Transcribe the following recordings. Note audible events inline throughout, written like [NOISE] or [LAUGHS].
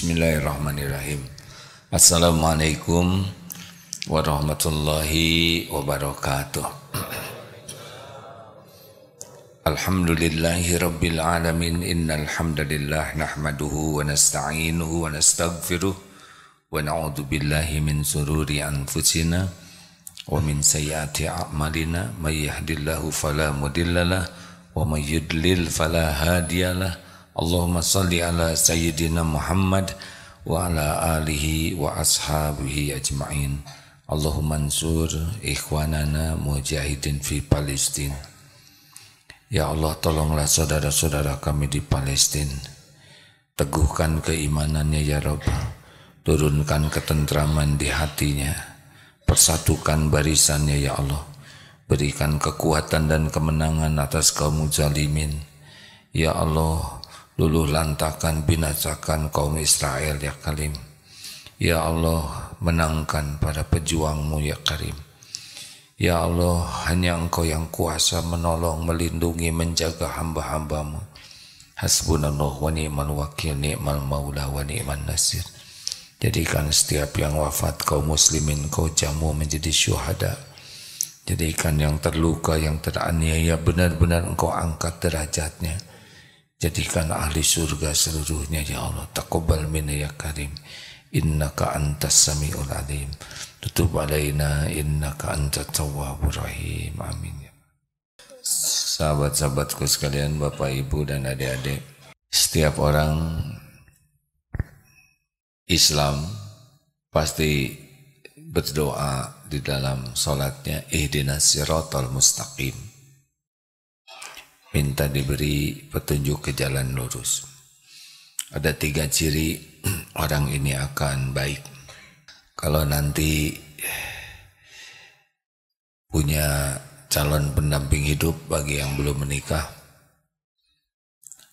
Bismillahirrahmanirrahim. Assalamualaikum warahmatullahi wabarakatuh. Alhamdulillahi rabbil alamin innal hamdalillah nahmaduhu wa nasta'inuhu wa nastaghfiruh wa naudzubillahi min sururi anfusina wa min sayyiati a'malina may yahdillahu fala mudhillalah wa may yudlil fala hadiyalah Allahumma salli ala Sayyidina Muhammad wa ala alihi wa ashabihi ajma'in. Allahumma ansur ikhwanana mujahidin fi Palestin. Ya Allah tolonglah saudara-saudara kami di Palestina. Teguhkan keimanannya ya Rabb. Turunkan ketentraman di hatinya. Persatukan barisannya ya Allah. Berikan kekuatan dan kemenangan atas kaum mujalimin. Ya Allah, luluh lantakan binasakan kaum Israel ya Karim Ya Allah menangkan para pejuangmu ya Karim Ya Allah hanya engkau yang kuasa menolong melindungi menjaga hamba-hambamu Hasbunallah wa ni'mal wakil ni'mal maula wa ni'mal nasir Jadikan setiap yang wafat kaum muslimin kau jamu menjadi syuhada. Jadikan yang terluka, yang teraniaya benar-benar engkau angkat derajatnya. Jadikan ahli surga seluruhnya ya Allah. Taqabbal minna ya Karim. Innaka antas sami'ul alim. Tutup alaina innaka antat tawwabur rahim. Amin. Ya Sahabat-sahabatku sekalian, Bapak, Ibu, dan adik-adik. Setiap orang Islam pasti berdoa di dalam sholatnya ihdinas siratal mustaqim minta diberi petunjuk ke jalan lurus. Ada tiga ciri [CLEARS THROAT] orang ini akan baik. Kalau nanti punya calon pendamping hidup bagi yang belum menikah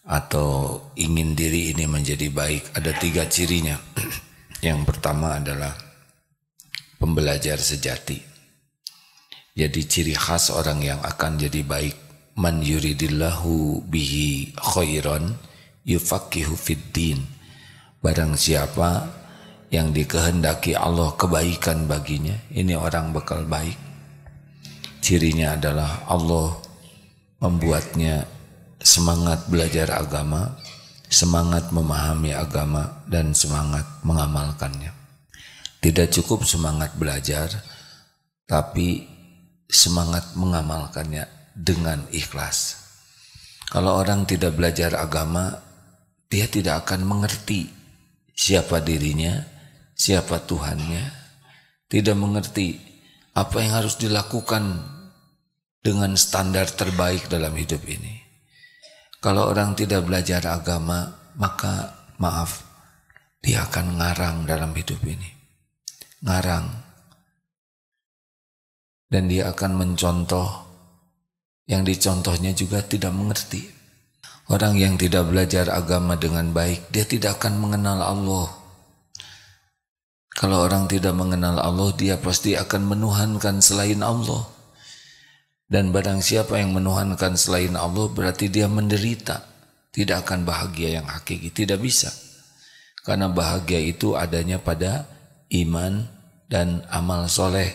atau ingin diri ini menjadi baik, ada tiga cirinya. [CLEARS THROAT] Yang pertama adalah pembelajar sejati. Jadi ciri khas orang yang akan jadi baik man yuridillahu bihi khairan yufaqihu fiddin barang siapa yang dikehendaki Allah kebaikan baginya ini orang bekal baik cirinya adalah Allah membuatnya semangat belajar agama semangat memahami agama dan semangat mengamalkannya tidak cukup semangat belajar tapi semangat mengamalkannya dengan ikhlas. Kalau orang tidak belajar agama, dia tidak akan mengerti siapa dirinya, siapa Tuhannya, tidak mengerti apa yang harus dilakukan dengan standar terbaik dalam hidup ini. Kalau orang tidak belajar agama, maka maaf, dia akan ngarang dalam hidup ini. Ngarang. Dan dia akan mencontoh yang dicontohnya juga tidak mengerti. Orang yang tidak belajar agama dengan baik, dia tidak akan mengenal Allah. Kalau orang tidak mengenal Allah, dia pasti akan menuhankan selain Allah. Dan barang siapa yang menuhankan selain Allah, berarti dia menderita. Tidak akan bahagia yang hakiki, tidak bisa. Karena bahagia itu adanya pada iman dan amal soleh.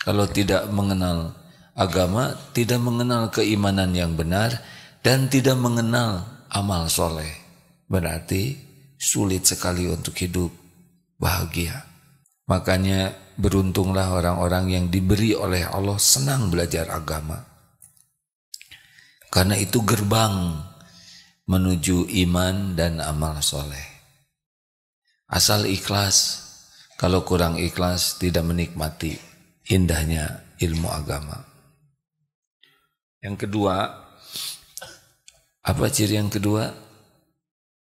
Kalau tidak mengenal agama, tidak mengenal keimanan yang benar, dan tidak mengenal amal soleh. Berarti sulit sekali untuk hidup bahagia. Makanya beruntunglah orang-orang yang diberi oleh Allah senang belajar agama. Karena itu gerbang menuju iman dan amal soleh. Asal ikhlas, kalau kurang ikhlas tidak menikmati indahnya ilmu agama. Yang kedua, apa ciri yang kedua?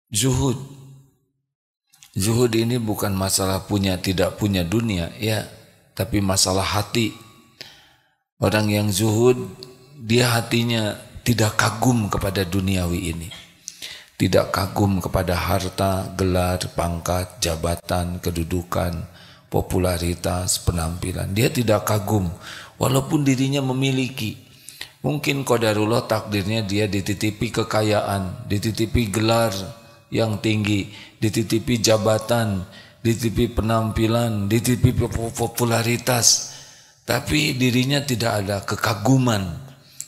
Zuhud. Zuhud ini bukan masalah punya tidak punya dunia, ya, tapi masalah hati. Orang yang zuhud, dia hatinya tidak kagum kepada duniawi ini. Tidak kagum kepada harta, gelar, pangkat, jabatan, kedudukan, popularitas, penampilan. Dia tidak kagum walaupun dirinya memiliki. Mungkin kodarullah takdirnya dia dititipi kekayaan, dititipi gelar yang tinggi, dititipi jabatan, dititipi penampilan, dititipi popularitas. Tapi dirinya tidak ada kekaguman,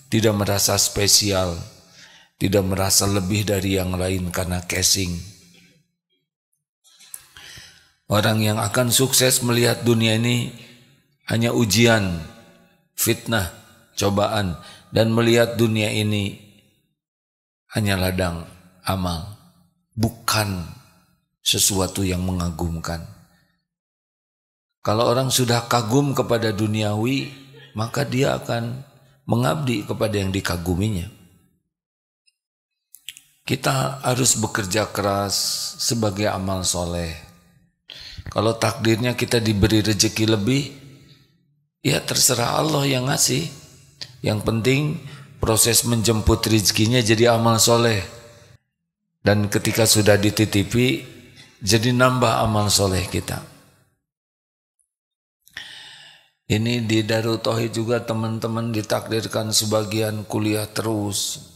tidak merasa spesial, tidak merasa lebih dari yang lain karena casing. Orang yang akan sukses melihat dunia ini hanya ujian, fitnah, cobaan, dan melihat dunia ini hanya ladang amal, bukan sesuatu yang mengagumkan. Kalau orang sudah kagum kepada duniawi, maka dia akan mengabdi kepada yang dikaguminya. Kita harus bekerja keras sebagai amal soleh. Kalau takdirnya kita diberi rejeki lebih, ya terserah Allah yang ngasih. Yang penting proses menjemput rezekinya jadi amal soleh. Dan ketika sudah dititipi, jadi nambah amal soleh kita. Ini di Darul Tauhid juga teman-teman ditakdirkan sebagian kuliah terus.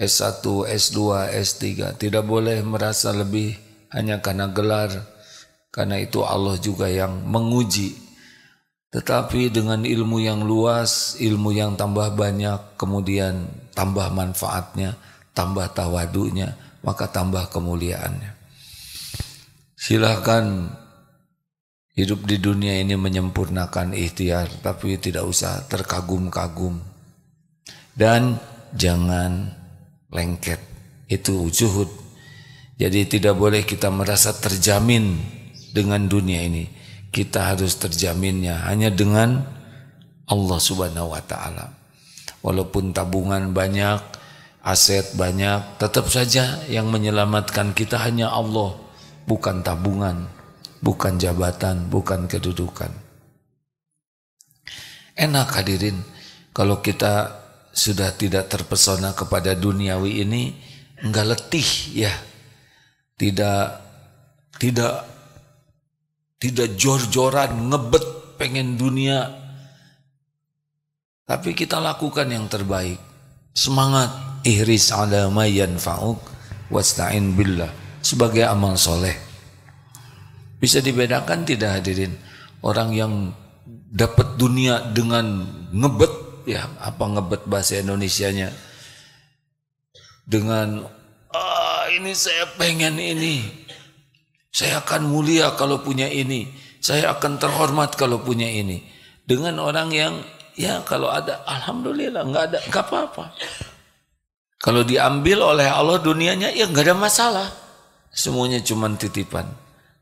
S1, S2, S3. Tidak boleh merasa lebih hanya karena gelar. Karena itu Allah juga yang menguji. Tetapi dengan ilmu yang luas, ilmu yang tambah banyak, kemudian tambah manfaatnya, tambah tawadunya, maka tambah kemuliaannya. Silahkan hidup di dunia ini menyempurnakan ikhtiar, tapi tidak usah terkagum-kagum. Dan jangan lengket, itu ujuhud. Jadi tidak boleh kita merasa terjamin dengan dunia ini kita harus terjaminnya hanya dengan Allah Subhanahu wa taala. Walaupun tabungan banyak, aset banyak, tetap saja yang menyelamatkan kita hanya Allah, bukan tabungan, bukan jabatan, bukan kedudukan. Enak hadirin kalau kita sudah tidak terpesona kepada duniawi ini enggak letih ya. Tidak tidak tidak jor-joran, ngebet, pengen dunia. Tapi kita lakukan yang terbaik. Semangat. Ihris ala mayan fa'uk. Wasta'in billah. Sebagai amal soleh. Bisa dibedakan tidak hadirin. Orang yang dapat dunia dengan ngebet. Ya, apa ngebet bahasa Indonesia nya Dengan, ah, ini saya pengen ini saya akan mulia kalau punya ini. Saya akan terhormat kalau punya ini. Dengan orang yang ya kalau ada alhamdulillah nggak ada nggak apa-apa. Kalau diambil oleh Allah dunianya ya nggak ada masalah. Semuanya cuma titipan.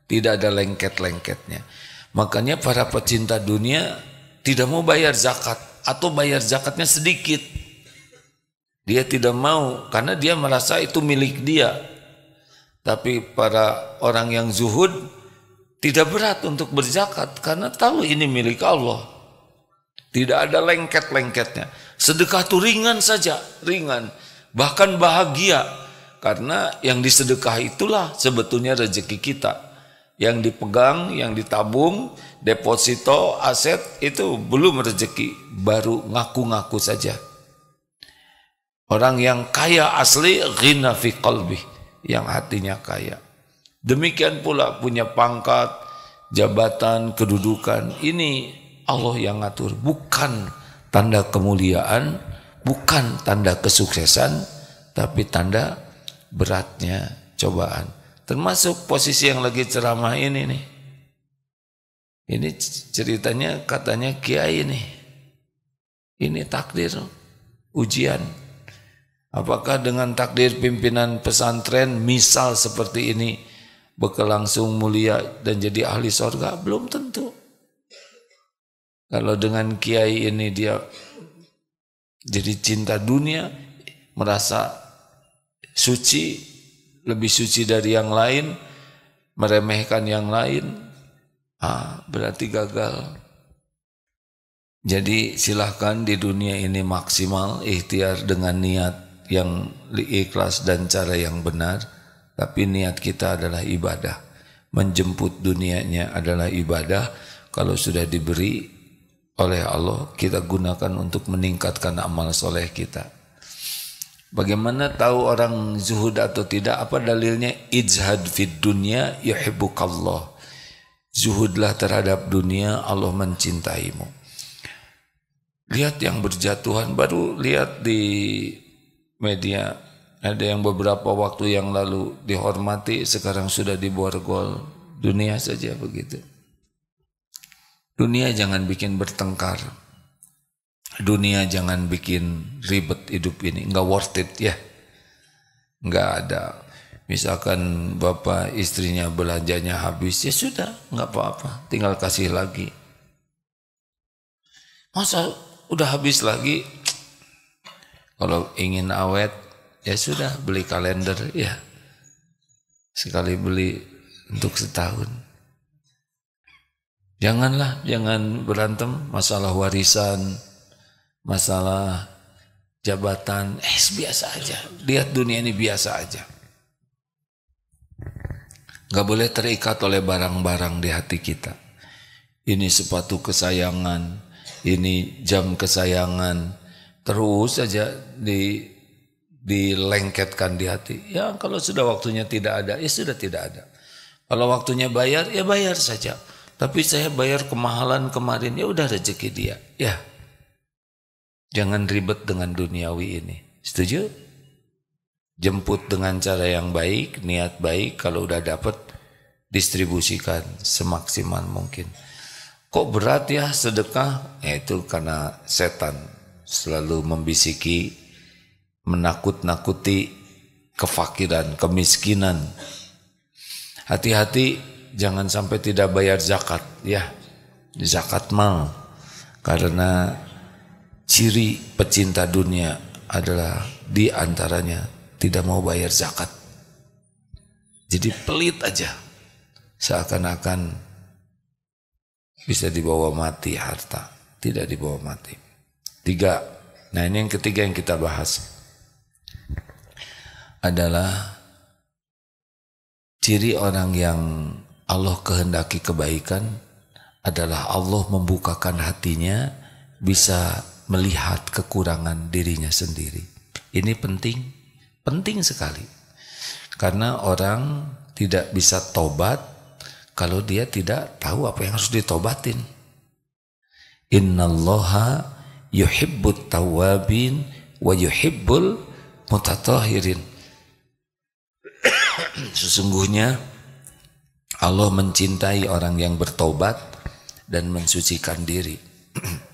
Tidak ada lengket-lengketnya. Makanya para pecinta dunia tidak mau bayar zakat atau bayar zakatnya sedikit. Dia tidak mau karena dia merasa itu milik dia. Tapi para orang yang zuhud tidak berat untuk berzakat karena tahu ini milik Allah. Tidak ada lengket-lengketnya. Sedekah itu ringan saja, ringan. Bahkan bahagia karena yang disedekah itulah sebetulnya rezeki kita. Yang dipegang, yang ditabung, deposito, aset itu belum rezeki, baru ngaku-ngaku saja. Orang yang kaya asli ghina fi qalbih yang hatinya kaya. Demikian pula punya pangkat, jabatan, kedudukan. Ini Allah yang ngatur, bukan tanda kemuliaan, bukan tanda kesuksesan, tapi tanda beratnya cobaan. Termasuk posisi yang lagi ceramah ini nih. Ini ceritanya katanya kiai nih. Ini takdir ujian. Apakah dengan takdir pimpinan pesantren misal seperti ini berkelangsung mulia dan jadi ahli sorga? Belum tentu. Kalau dengan kiai ini dia jadi cinta dunia, merasa suci, lebih suci dari yang lain, meremehkan yang lain, ah, berarti gagal. Jadi silahkan di dunia ini maksimal ikhtiar dengan niat yang ikhlas dan cara yang benar, tapi niat kita adalah ibadah. Menjemput dunianya adalah ibadah. Kalau sudah diberi oleh Allah, kita gunakan untuk meningkatkan amal soleh kita. Bagaimana tahu orang zuhud atau tidak? Apa dalilnya? Ijhad fid dunya yuhibbukallah. Zuhudlah terhadap dunia, Allah mencintaimu. Lihat yang berjatuhan, baru lihat di media. Ada yang beberapa waktu yang lalu dihormati, sekarang sudah diborgol. Dunia saja begitu. Dunia jangan bikin bertengkar. Dunia jangan bikin ribet hidup ini. Nggak worth it ya. Nggak ada. Misalkan bapak istrinya belanjanya habis, ya sudah, nggak apa-apa. Tinggal kasih lagi. Masa udah habis lagi, kalau ingin awet, ya sudah beli kalender ya. Sekali beli untuk setahun. Janganlah, jangan berantem masalah warisan, masalah jabatan, eh biasa aja. Lihat dunia ini biasa aja. Gak boleh terikat oleh barang-barang di hati kita. Ini sepatu kesayangan, ini jam kesayangan, terus saja di dilengketkan di hati. Ya kalau sudah waktunya tidak ada, ya sudah tidak ada. Kalau waktunya bayar, ya bayar saja. Tapi saya bayar kemahalan kemarin, ya udah rezeki dia. Ya, jangan ribet dengan duniawi ini. Setuju? Jemput dengan cara yang baik, niat baik. Kalau udah dapat, distribusikan semaksimal mungkin. Kok berat ya sedekah? Ya itu karena setan selalu membisiki, menakut-nakuti kefakiran, kemiskinan. Hati-hati jangan sampai tidak bayar zakat ya. Zakat mal karena ciri pecinta dunia adalah di antaranya tidak mau bayar zakat. Jadi pelit aja. Seakan-akan bisa dibawa mati harta, tidak dibawa mati. Tiga. Nah ini yang ketiga yang kita bahas. Adalah ciri orang yang Allah kehendaki kebaikan adalah Allah membukakan hatinya bisa melihat kekurangan dirinya sendiri. Ini penting, penting sekali. Karena orang tidak bisa tobat kalau dia tidak tahu apa yang harus ditobatin. Innallaha yuhibbut tawabin wa yuhibbul mutatahirin. [COUGHS] Sesungguhnya Allah mencintai orang yang bertobat dan mensucikan diri. [COUGHS]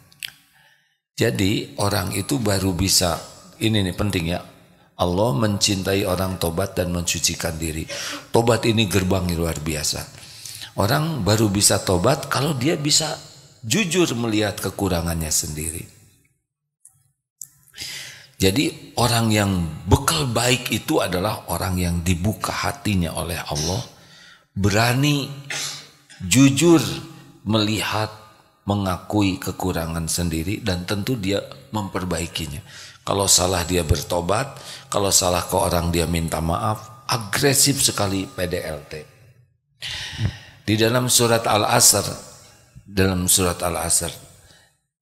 Jadi orang itu baru bisa ini nih penting ya. Allah mencintai orang tobat dan mensucikan diri. Tobat ini gerbang luar biasa. Orang baru bisa tobat kalau dia bisa jujur melihat kekurangannya sendiri. Jadi orang yang bekal baik itu adalah orang yang dibuka hatinya oleh Allah, berani, jujur melihat, mengakui kekurangan sendiri dan tentu dia memperbaikinya. Kalau salah dia bertobat, kalau salah ke orang dia minta maaf, agresif sekali PDLT. Di dalam surat Al-Asr, dalam surat Al-Asr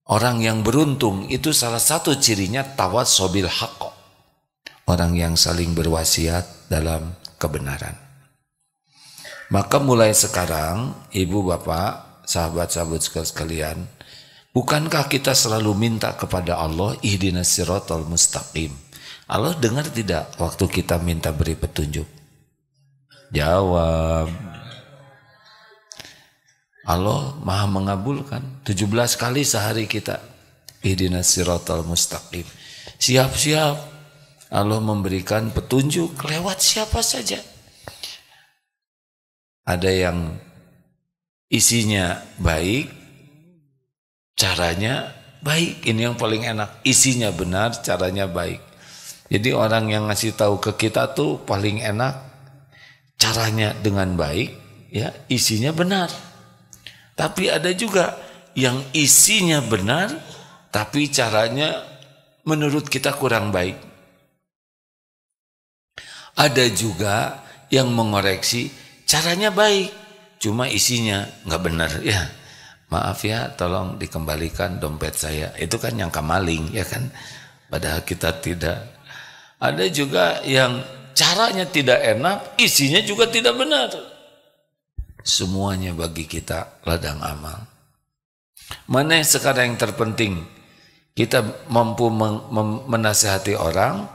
Orang yang beruntung itu salah satu cirinya tawat sobil hakok, Orang yang saling berwasiat dalam kebenaran. Maka mulai sekarang, ibu bapak, sahabat-sahabat sekalian, bukankah kita selalu minta kepada Allah ihdina sirotol mustaqim? Allah dengar tidak waktu kita minta beri petunjuk? Jawab, Allah maha mengabulkan 17 kali sehari kita ihdinas siratal mustaqim siap-siap Allah memberikan petunjuk lewat siapa saja ada yang isinya baik caranya baik ini yang paling enak isinya benar caranya baik jadi orang yang ngasih tahu ke kita tuh paling enak caranya dengan baik ya isinya benar tapi ada juga yang isinya benar, tapi caranya menurut kita kurang baik. Ada juga yang mengoreksi caranya baik, cuma isinya nggak benar ya. Maaf ya, tolong dikembalikan dompet saya. Itu kan yang kamaling ya kan. Padahal kita tidak. Ada juga yang caranya tidak enak, isinya juga tidak benar semuanya bagi kita ladang amal. Mana yang sekarang yang terpenting? Kita mampu menasehati orang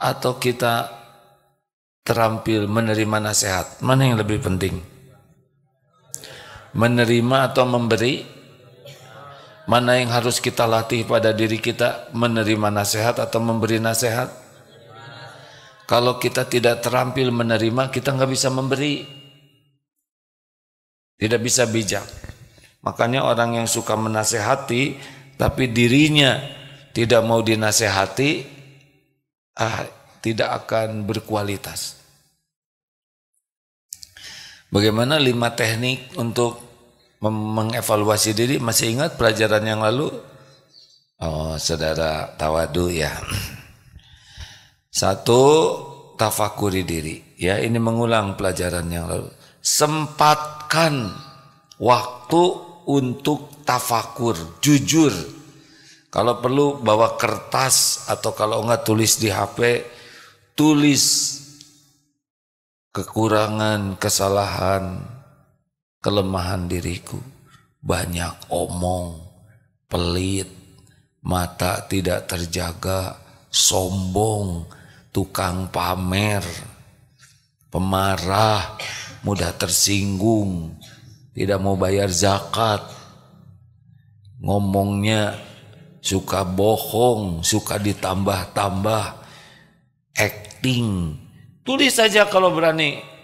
atau kita terampil menerima nasihat? Mana yang lebih penting? Menerima atau memberi? Mana yang harus kita latih pada diri kita menerima nasihat atau memberi nasihat? Kalau kita tidak terampil menerima, kita nggak bisa memberi. Tidak bisa bijak. Makanya orang yang suka menasehati tapi dirinya tidak mau dinasehati ah tidak akan berkualitas. Bagaimana lima teknik untuk mengevaluasi diri? Masih ingat pelajaran yang lalu? Oh, saudara tawadu ya. Satu, tafakuri diri. Ya, ini mengulang pelajaran yang lalu sempatkan waktu untuk tafakur, jujur. Kalau perlu bawa kertas atau kalau enggak tulis di HP, tulis kekurangan, kesalahan, kelemahan diriku. Banyak omong, pelit, mata tidak terjaga, sombong, tukang pamer, pemarah, mudah tersinggung, tidak mau bayar zakat, ngomongnya suka bohong, suka ditambah-tambah, acting. Tulis saja kalau berani.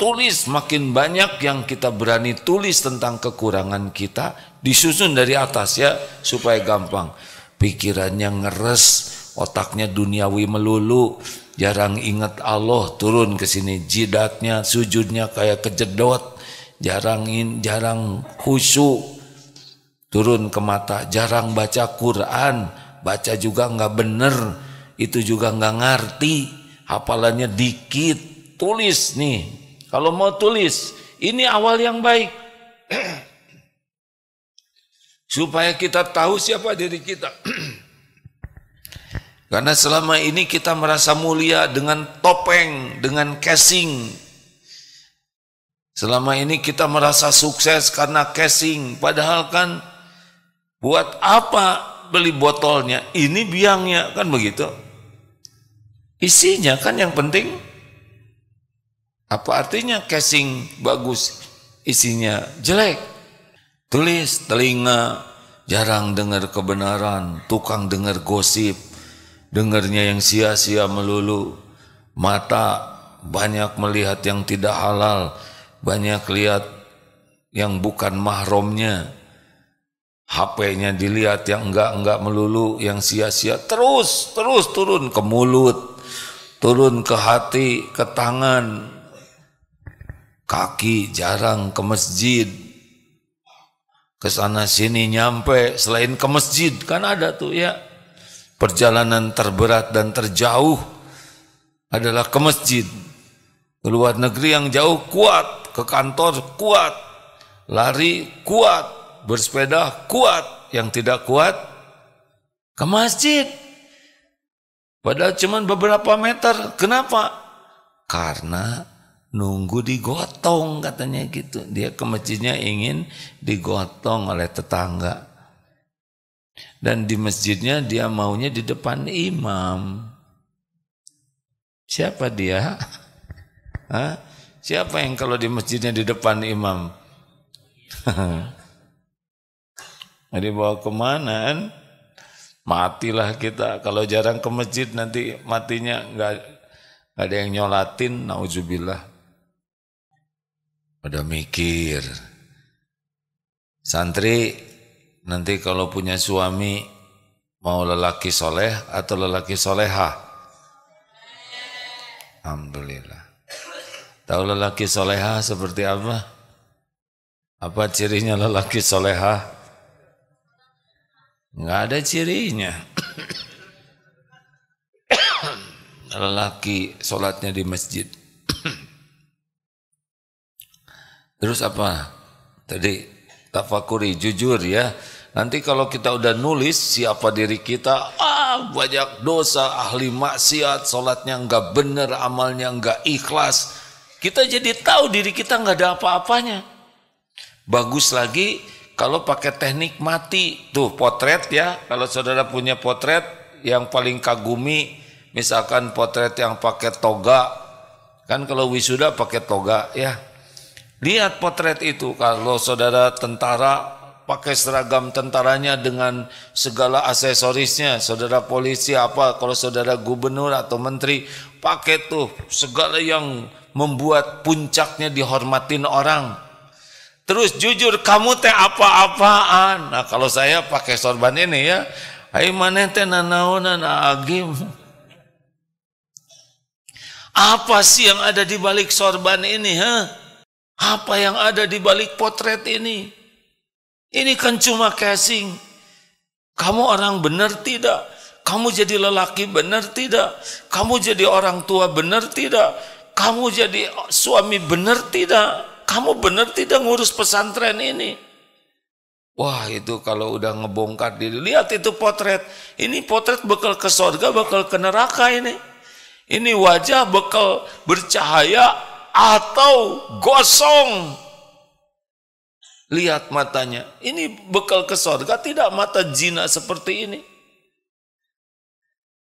Tulis makin banyak yang kita berani tulis tentang kekurangan kita, disusun dari atas ya, supaya gampang. Pikirannya ngeres, otaknya duniawi melulu, jarang ingat Allah turun ke sini jidatnya sujudnya kayak kejedot jarang in, jarang khusyuk turun ke mata jarang baca Quran baca juga nggak bener itu juga nggak ngerti hafalannya dikit tulis nih kalau mau tulis ini awal yang baik [CLEARS THROAT] supaya kita tahu siapa diri kita [CLEARS THROAT] Karena selama ini kita merasa mulia dengan topeng, dengan casing. Selama ini kita merasa sukses karena casing. Padahal kan buat apa beli botolnya? Ini biangnya, kan begitu. Isinya kan yang penting. Apa artinya casing bagus, isinya jelek? Tulis telinga, jarang dengar kebenaran, tukang dengar gosip, dengarnya yang sia-sia melulu, mata banyak melihat yang tidak halal, banyak lihat yang bukan mahromnya, HP-nya dilihat yang enggak-enggak melulu, yang sia-sia, terus, terus turun ke mulut, turun ke hati, ke tangan, kaki jarang ke masjid, ke sana sini nyampe, selain ke masjid, kan ada tuh ya, Perjalanan terberat dan terjauh adalah ke masjid. Ke luar negeri yang jauh kuat, ke kantor kuat, lari kuat, bersepeda kuat, yang tidak kuat ke masjid. Padahal cuma beberapa meter. Kenapa? Karena nunggu digotong katanya gitu. Dia ke masjidnya ingin digotong oleh tetangga. Dan di masjidnya dia maunya di depan imam. Siapa dia? [LAUGHS] Hah? Siapa yang kalau di masjidnya di depan imam? jadi [LAUGHS] bawa kemana kan? Matilah kita. Kalau jarang ke masjid nanti matinya nggak ada yang nyolatin. Nauzubillah. Pada mikir. Santri nanti kalau punya suami mau lelaki soleh atau lelaki soleha? Alhamdulillah. Tahu lelaki soleha seperti apa? Apa cirinya lelaki soleha? Nggak ada cirinya. lelaki sholatnya di masjid. Terus apa? Tadi tafakuri jujur ya nanti kalau kita udah nulis siapa diri kita ah banyak dosa ahli maksiat sholatnya nggak bener amalnya nggak ikhlas kita jadi tahu diri kita nggak ada apa-apanya bagus lagi kalau pakai teknik mati tuh potret ya kalau saudara punya potret yang paling kagumi misalkan potret yang pakai toga kan kalau wisuda pakai toga ya Lihat potret itu kalau saudara tentara pakai seragam tentaranya dengan segala aksesorisnya, saudara polisi apa, kalau saudara gubernur atau menteri pakai tuh segala yang membuat puncaknya dihormatin orang. Terus jujur kamu teh apa-apaan. Nah kalau saya pakai sorban ini ya, hai mana teh nanaunan agim. Apa sih yang ada di balik sorban ini, ha? Apa yang ada di balik potret ini? Ini kan cuma casing. Kamu orang benar tidak? Kamu jadi lelaki benar tidak? Kamu jadi orang tua benar tidak? Kamu jadi suami benar tidak? Kamu benar tidak ngurus pesantren ini? Wah itu kalau udah ngebongkar diri, lihat itu potret. Ini potret bekal ke sorga, bekal ke neraka ini. Ini wajah bekal bercahaya atau gosong. Lihat matanya. Ini bekal ke sorga, tidak mata jina seperti ini.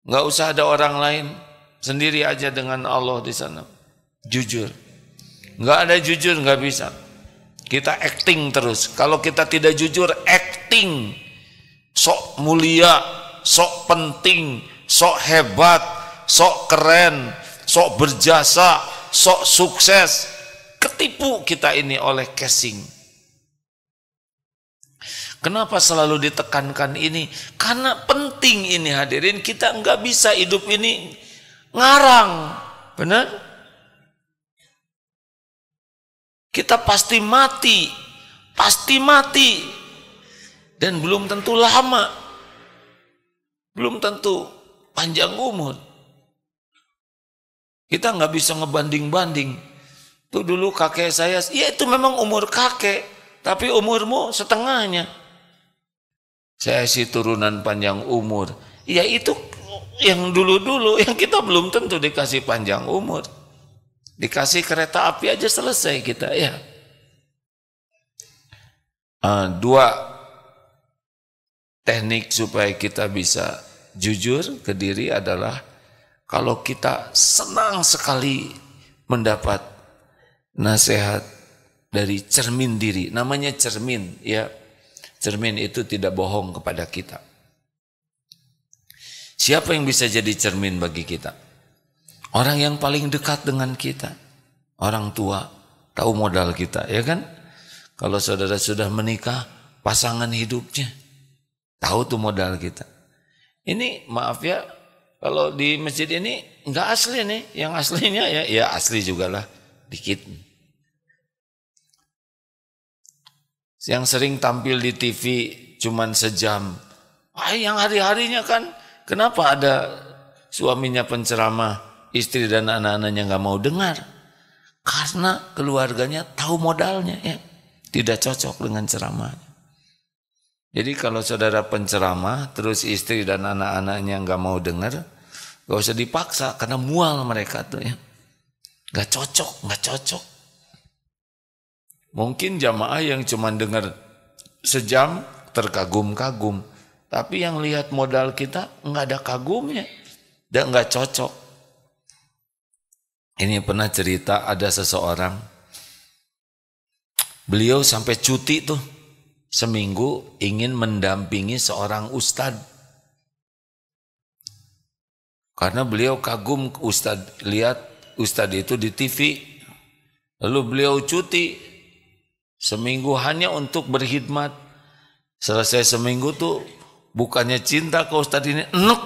Nggak usah ada orang lain. Sendiri aja dengan Allah di sana. Jujur. Nggak ada jujur, nggak bisa. Kita acting terus. Kalau kita tidak jujur, acting. Sok mulia, sok penting, sok hebat, sok keren, sok berjasa, sok sukses. Ketipu kita ini oleh casing. Kenapa selalu ditekankan ini? Karena penting ini hadirin, kita nggak bisa hidup ini ngarang. Benar? Kita pasti mati, pasti mati. Dan belum tentu lama. Belum tentu panjang umur. Kita nggak bisa ngebanding-banding. Tuh dulu kakek saya, ya itu memang umur kakek, tapi umurmu setengahnya. Saya sih turunan panjang umur. Ya itu yang dulu-dulu, yang kita belum tentu dikasih panjang umur. Dikasih kereta api aja selesai kita ya. Uh, dua teknik supaya kita bisa jujur ke diri adalah kalau kita senang sekali mendapat nasihat dari cermin diri. Namanya cermin, ya. Cermin itu tidak bohong kepada kita. Siapa yang bisa jadi cermin bagi kita? Orang yang paling dekat dengan kita. Orang tua tahu modal kita, ya kan? Kalau saudara sudah menikah, pasangan hidupnya tahu tuh modal kita. Ini maaf ya, kalau di masjid ini nggak asli nih, yang aslinya ya ya asli juga lah dikit. Yang sering tampil di TV cuman sejam. Ah, yang hari-harinya kan kenapa ada suaminya penceramah, istri dan anak-anaknya nggak mau dengar? Karena keluarganya tahu modalnya ya, tidak cocok dengan ceramahnya. Jadi kalau saudara penceramah, terus istri dan anak-anaknya nggak mau dengar, nggak usah dipaksa karena mual mereka tuh ya. Nggak cocok, nggak cocok. Mungkin jamaah yang cuma dengar sejam terkagum-kagum, tapi yang lihat modal kita nggak ada kagumnya, dan nggak cocok. Ini pernah cerita ada seseorang, beliau sampai cuti tuh seminggu ingin mendampingi seorang ustadz. Karena beliau kagum ustadz lihat ustadz itu di TV. Lalu beliau cuti seminggu hanya untuk berkhidmat. Selesai seminggu tuh bukannya cinta ke ustadz ini, enek.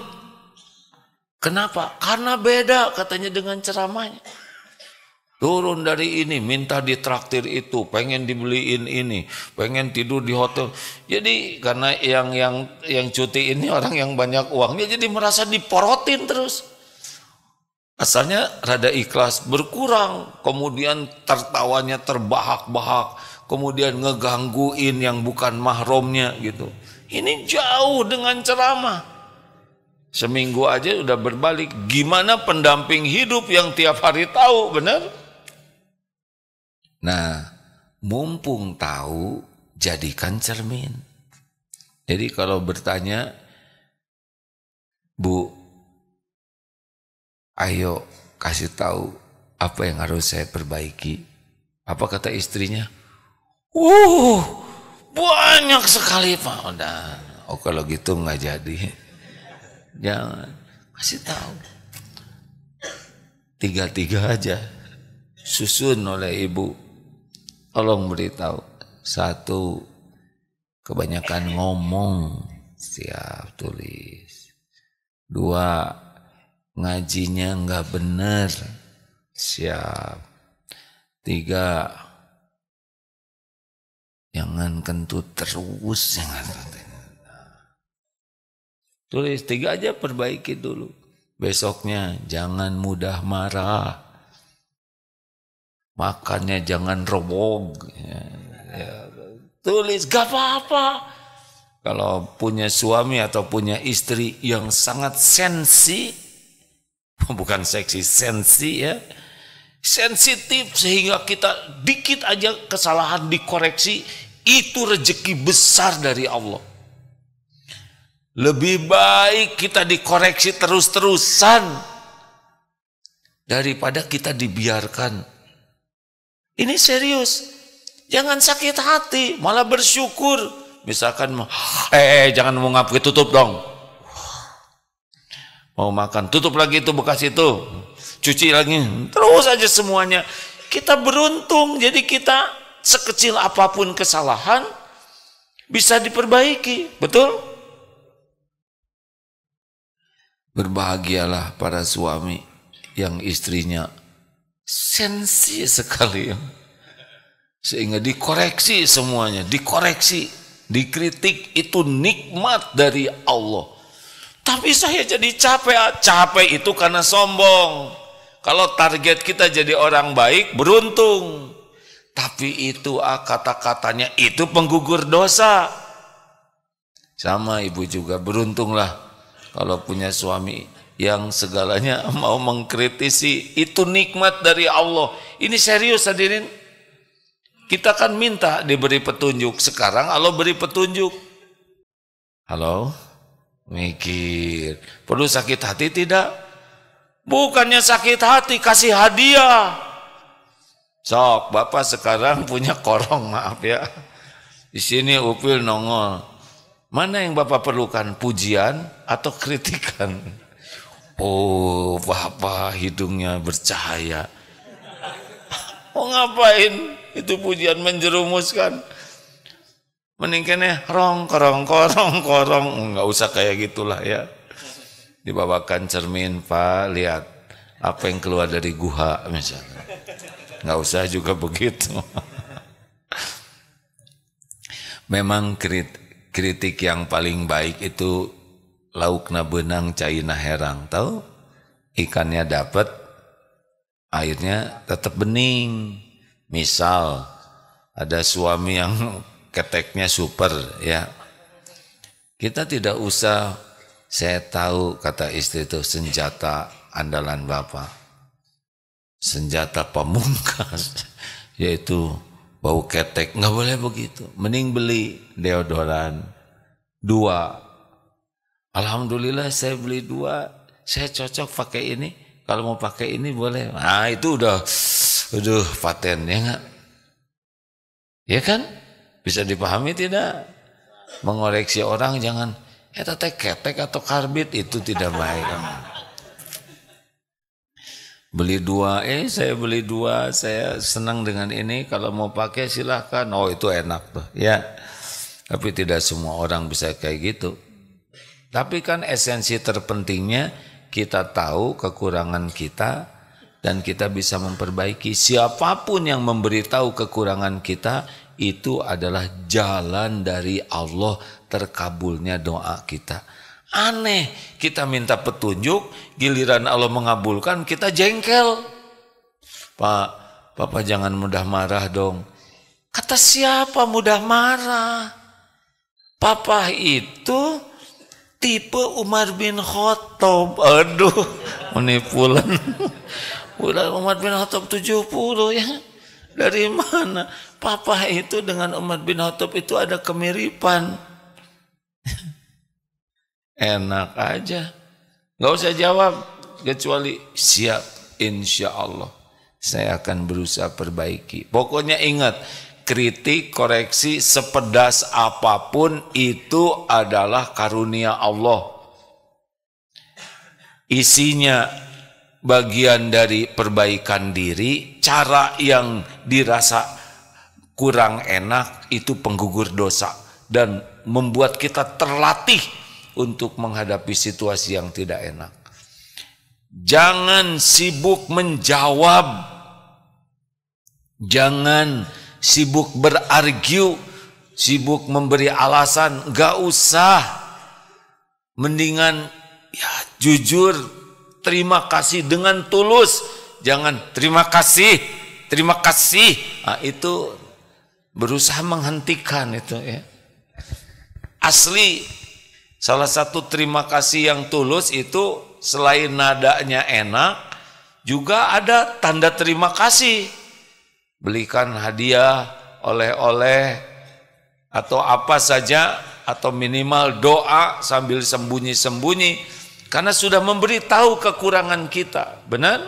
Kenapa? Karena beda katanya dengan ceramahnya. Turun dari ini, minta ditraktir itu, pengen dibeliin ini, pengen tidur di hotel. Jadi karena yang yang yang cuti ini orang yang banyak uangnya jadi merasa diporotin terus. Asalnya rada ikhlas berkurang, kemudian tertawanya terbahak-bahak, kemudian ngegangguin yang bukan mahromnya gitu. Ini jauh dengan ceramah. Seminggu aja udah berbalik. Gimana pendamping hidup yang tiap hari tahu, benar? Nah, mumpung tahu, jadikan cermin. Jadi kalau bertanya, Bu, ayo kasih tahu apa yang harus saya perbaiki. Apa kata istrinya? Uh, banyak sekali Pak. Udah, oh, oh kalau gitu nggak jadi. [LAUGHS] Jangan, kasih tahu. Tiga-tiga aja, susun oleh ibu Tolong beritahu. Satu, kebanyakan ngomong. Siap tulis. Dua, ngajinya nggak benar Siap. Tiga, jangan kentut terus. Jangan kentut. Tulis tiga aja perbaiki dulu. Besoknya jangan mudah marah. Makannya jangan robog. Ya, ya. Tulis, gak apa-apa. Kalau punya suami atau punya istri yang sangat sensi, [LAUGHS] bukan seksi, sensi ya, sensitif sehingga kita dikit aja kesalahan dikoreksi, itu rejeki besar dari Allah. Lebih baik kita dikoreksi terus-terusan daripada kita dibiarkan ini serius. Jangan sakit hati, malah bersyukur. Misalkan, eh, eh, jangan mau ngap, tutup dong. Mau makan, tutup lagi itu bekas itu. Cuci lagi, terus aja semuanya. Kita beruntung, jadi kita sekecil apapun kesalahan, bisa diperbaiki, betul? Berbahagialah para suami yang istrinya sensi sekali ya. Sehingga dikoreksi semuanya, dikoreksi, dikritik itu nikmat dari Allah. Tapi saya jadi capek, ah, capek itu karena sombong. Kalau target kita jadi orang baik, beruntung. Tapi itu ah, kata-katanya itu penggugur dosa. Sama ibu juga beruntunglah kalau punya suami yang segalanya [LAUGHS] mau mengkritisi itu nikmat dari Allah. Ini serius hadirin. Kita kan minta diberi petunjuk. Sekarang Allah beri petunjuk. Halo? Mikir. Perlu sakit hati tidak? Bukannya sakit hati, kasih hadiah. Sok, Bapak sekarang [LAUGHS] punya korong, maaf ya. Di sini Upil nongol. Mana yang Bapak perlukan, pujian atau kritikan? Oh, papa hidungnya bercahaya. Mau [LAUGHS] oh, ngapain? Itu pujian menjerumuskan. Meningkatnya rong korong korong korong nggak usah kayak gitulah ya. Dibawakan cermin pak lihat apa yang keluar dari guha misalnya. Nggak usah juga begitu. [LAUGHS] Memang kritik yang paling baik itu laukna benang caina herang tahu ikannya dapat airnya tetap bening misal ada suami yang [LAUGHS] keteknya super ya kita tidak usah saya tahu kata istri itu senjata andalan bapak senjata pamungkas [LAUGHS] yaitu bau ketek nggak boleh begitu mending beli deodoran dua Alhamdulillah saya beli dua, saya cocok pakai ini. Kalau mau pakai ini boleh. Nah itu udah, aduh paten ya nggak? Ya kan? Bisa dipahami tidak? Mengoreksi orang jangan, eh teh ketek atau karbit itu tidak baik. beli dua eh saya beli dua saya senang dengan ini kalau mau pakai silahkan oh itu enak tuh ya tapi tidak semua orang bisa kayak gitu tapi kan esensi terpentingnya kita tahu kekurangan kita dan kita bisa memperbaiki. Siapapun yang memberitahu kekurangan kita itu adalah jalan dari Allah terkabulnya doa kita. Aneh, kita minta petunjuk, giliran Allah mengabulkan, kita jengkel. Pak, Papa jangan mudah marah dong. Kata siapa mudah marah? Papa itu tipe Umar bin Khattab. Aduh, menipulan. Udah Umar bin Khattab 70 ya. Dari mana? Papa itu dengan Umar bin Khattab itu ada kemiripan. Enak aja. Gak usah jawab. Kecuali siap insya Allah. Saya akan berusaha perbaiki. Pokoknya ingat kritik, koreksi sepedas apapun itu adalah karunia Allah. Isinya bagian dari perbaikan diri, cara yang dirasa kurang enak itu penggugur dosa dan membuat kita terlatih untuk menghadapi situasi yang tidak enak. Jangan sibuk menjawab. Jangan sibuk berargu, sibuk memberi alasan, gak usah. Mendingan ya jujur, terima kasih dengan tulus. Jangan terima kasih, terima kasih. Nah, itu berusaha menghentikan itu ya. Asli salah satu terima kasih yang tulus itu selain nadanya enak, juga ada tanda terima kasih belikan hadiah, oleh-oleh, atau apa saja, atau minimal doa sambil sembunyi-sembunyi, karena sudah memberitahu kekurangan kita. Benar?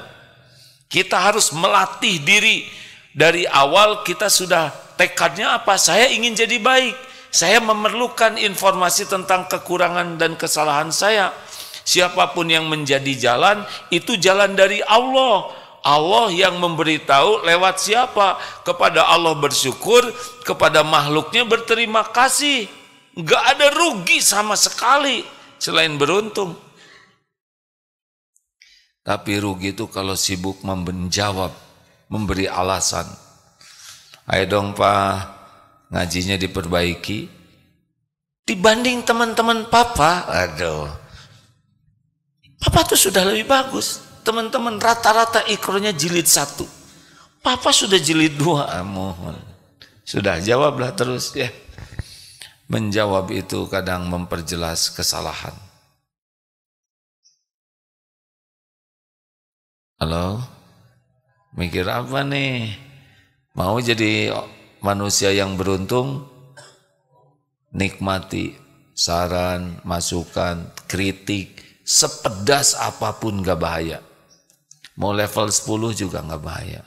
Kita harus melatih diri dari awal kita sudah tekadnya apa? Saya ingin jadi baik. Saya memerlukan informasi tentang kekurangan dan kesalahan saya. Siapapun yang menjadi jalan, itu jalan dari Allah Allah yang memberitahu lewat siapa kepada Allah bersyukur kepada makhluknya berterima kasih nggak ada rugi sama sekali selain beruntung tapi rugi itu kalau sibuk menjawab memberi alasan ayo dong pak ngajinya diperbaiki dibanding teman-teman papa aduh papa tuh sudah lebih bagus teman-teman rata-rata ikronya jilid satu. Papa sudah jilid dua, ah, mohon. Sudah jawablah terus ya. Menjawab itu kadang memperjelas kesalahan. Halo? Mikir apa nih? Mau jadi manusia yang beruntung? Nikmati saran, masukan, kritik, sepedas apapun gak bahaya. Mau level 10 juga nggak bahaya.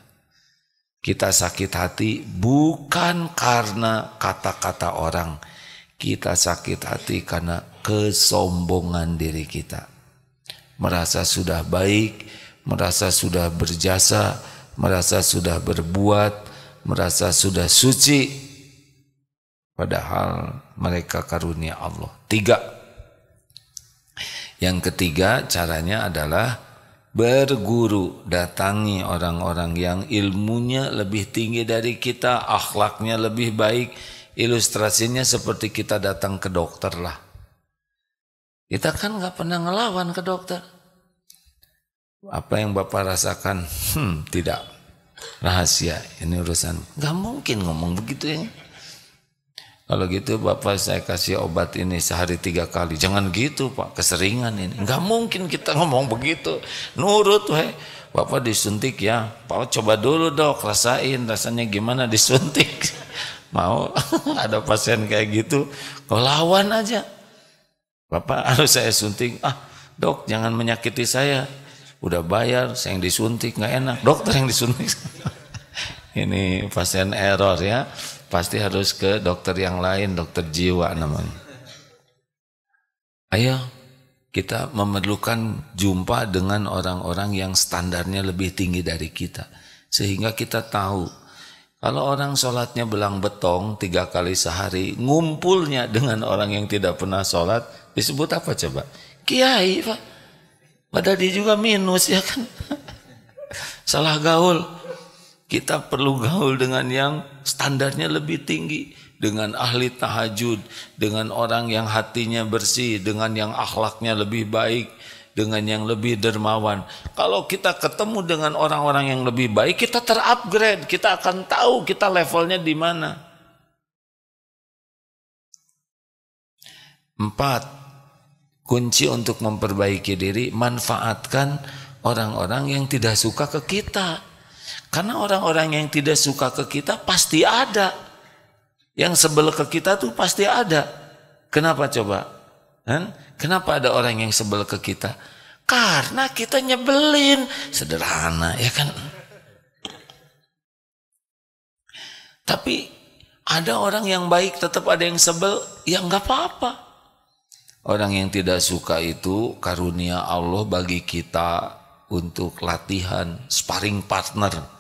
Kita sakit hati bukan karena kata-kata orang. Kita sakit hati karena kesombongan diri kita. Merasa sudah baik, merasa sudah berjasa, merasa sudah berbuat, merasa sudah suci. Padahal mereka karunia Allah. Tiga. Yang ketiga caranya adalah berguru, datangi orang-orang yang ilmunya lebih tinggi dari kita, akhlaknya lebih baik. Ilustrasinya seperti kita datang ke dokter lah. Kita kan nggak pernah ngelawan ke dokter. Apa yang Bapak rasakan? Hmm, tidak. Rahasia, ini urusan. Nggak mungkin ngomong begitu ya. Kalau gitu Bapak saya kasih obat ini sehari tiga kali. Jangan gitu Pak, keseringan ini. Enggak mungkin kita ngomong begitu. Nurut weh. Bapak disuntik ya. Pak coba dulu dok, rasain rasanya gimana disuntik. [LAUGHS] Mau [LAUGHS] ada pasien kayak gitu, kau lawan aja. Bapak [LAUGHS] harus saya suntik. Ah dok jangan menyakiti saya. Udah bayar, saya yang disuntik Enggak enak. Dokter yang disuntik. ini pasien error ya pasti harus ke dokter yang lain, dokter jiwa namanya. Ayo, kita memerlukan jumpa dengan orang-orang yang standarnya lebih tinggi dari kita. Sehingga kita tahu, kalau orang sholatnya belang betong tiga kali sehari, ngumpulnya dengan orang yang tidak pernah sholat, disebut apa coba? Kiai, Pak. Padahal dia juga minus, ya kan? [LAUGHS] Salah gaul kita perlu gaul dengan yang standarnya lebih tinggi, dengan ahli tahajud, dengan orang yang hatinya bersih, dengan yang akhlaknya lebih baik, dengan yang lebih dermawan. Kalau kita ketemu dengan orang-orang yang lebih baik, kita terupgrade, kita akan tahu kita levelnya di mana. Empat, kunci untuk memperbaiki diri, manfaatkan orang-orang yang tidak suka ke kita. Karena orang-orang yang tidak suka ke kita pasti ada. Yang sebel ke kita tuh pasti ada. Kenapa coba? Hmm? Kenapa ada orang yang sebel ke kita? Karena kita nyebelin. Sederhana, ya kan? Tapi ada orang yang baik tetap ada yang sebel, ya nggak apa-apa. Orang yang tidak suka itu karunia Allah bagi kita untuk latihan sparring partner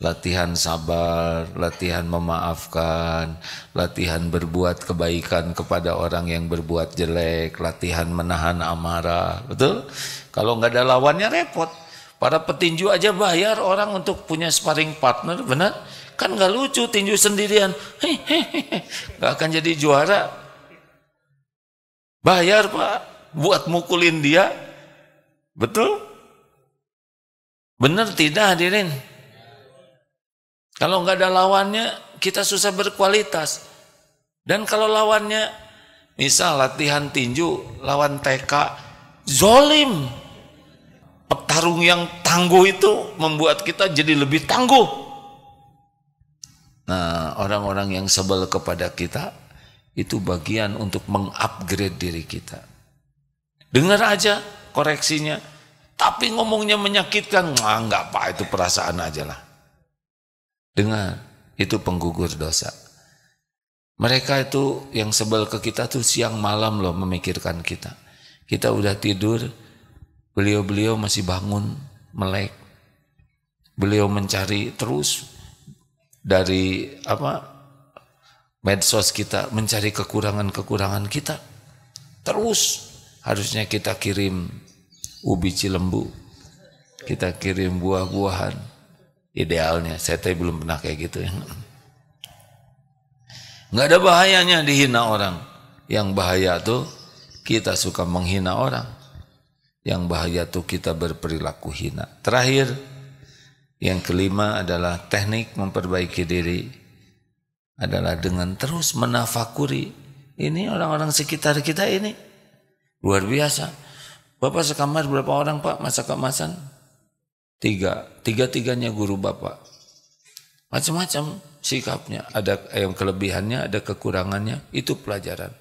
latihan sabar, latihan memaafkan, latihan berbuat kebaikan kepada orang yang berbuat jelek, latihan menahan amarah, betul? Kalau nggak ada lawannya repot. Para petinju aja bayar orang untuk punya sparring partner, benar? Kan nggak lucu tinju sendirian, nggak akan jadi juara. Bayar pak, buat mukulin dia, betul? Benar tidak hadirin? Kalau nggak ada lawannya, kita susah berkualitas. Dan kalau lawannya, misal latihan tinju, lawan TK, zolim. Petarung yang tangguh itu membuat kita jadi lebih tangguh. Nah, orang-orang yang sebel kepada kita, itu bagian untuk mengupgrade diri kita. Dengar aja koreksinya, tapi ngomongnya menyakitkan, nah, nggak apa itu perasaan aja lah. Dengar, itu penggugur dosa. Mereka itu yang sebel ke kita tuh siang malam loh memikirkan kita. Kita udah tidur, beliau-beliau masih bangun, melek. Beliau mencari terus dari apa medsos kita, mencari kekurangan-kekurangan kita. Terus harusnya kita kirim ubi cilembu, kita kirim buah-buahan, idealnya saya tadi belum pernah kayak gitu ya nggak ada bahayanya dihina orang yang bahaya tuh kita suka menghina orang yang bahaya tuh kita berperilaku hina terakhir yang kelima adalah teknik memperbaiki diri adalah dengan terus menafakuri ini orang-orang sekitar kita ini luar biasa bapak sekamar berapa orang pak masa kemasan Tiga, tiga-tiganya guru bapak. Macam-macam sikapnya, ada yang kelebihannya, ada kekurangannya, itu pelajaran.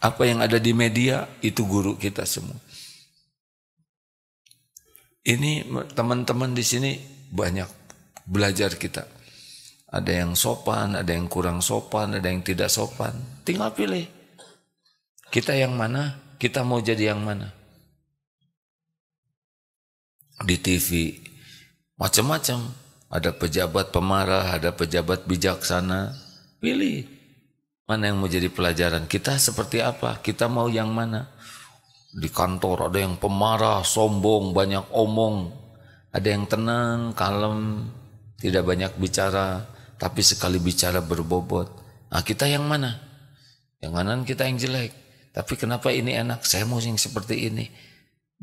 Apa yang ada di media, itu guru kita semua. Ini teman-teman di sini banyak belajar kita. Ada yang sopan, ada yang kurang sopan, ada yang tidak sopan. Tinggal pilih. Kita yang mana? Kita mau jadi yang mana? di TV macam-macam ada pejabat pemarah ada pejabat bijaksana pilih mana yang mau jadi pelajaran kita seperti apa kita mau yang mana di kantor ada yang pemarah sombong banyak omong ada yang tenang kalem tidak banyak bicara tapi sekali bicara berbobot nah, kita yang mana yang mana kita yang jelek tapi kenapa ini enak saya mau yang seperti ini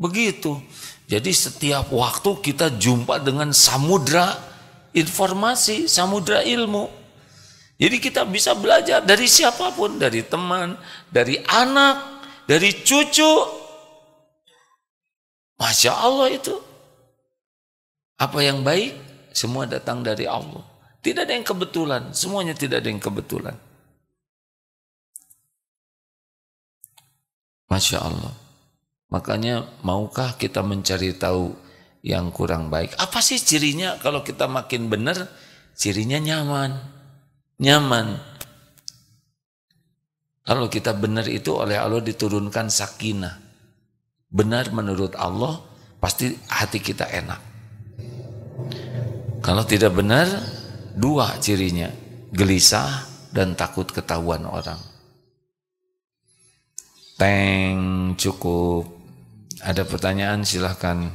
Begitu. Jadi setiap waktu kita jumpa dengan samudra informasi, samudra ilmu. Jadi kita bisa belajar dari siapapun, dari teman, dari anak, dari cucu. Masya Allah itu. Apa yang baik, semua datang dari Allah. Tidak ada yang kebetulan, semuanya tidak ada yang kebetulan. Masya Allah. Makanya maukah kita mencari tahu yang kurang baik? Apa sih cirinya kalau kita makin benar? Cirinya nyaman. Nyaman. Kalau kita benar itu oleh Allah diturunkan sakinah. Benar menurut Allah pasti hati kita enak. Kalau tidak benar, dua cirinya. Gelisah dan takut ketahuan orang. Teng cukup. Ada pertanyaan silahkan.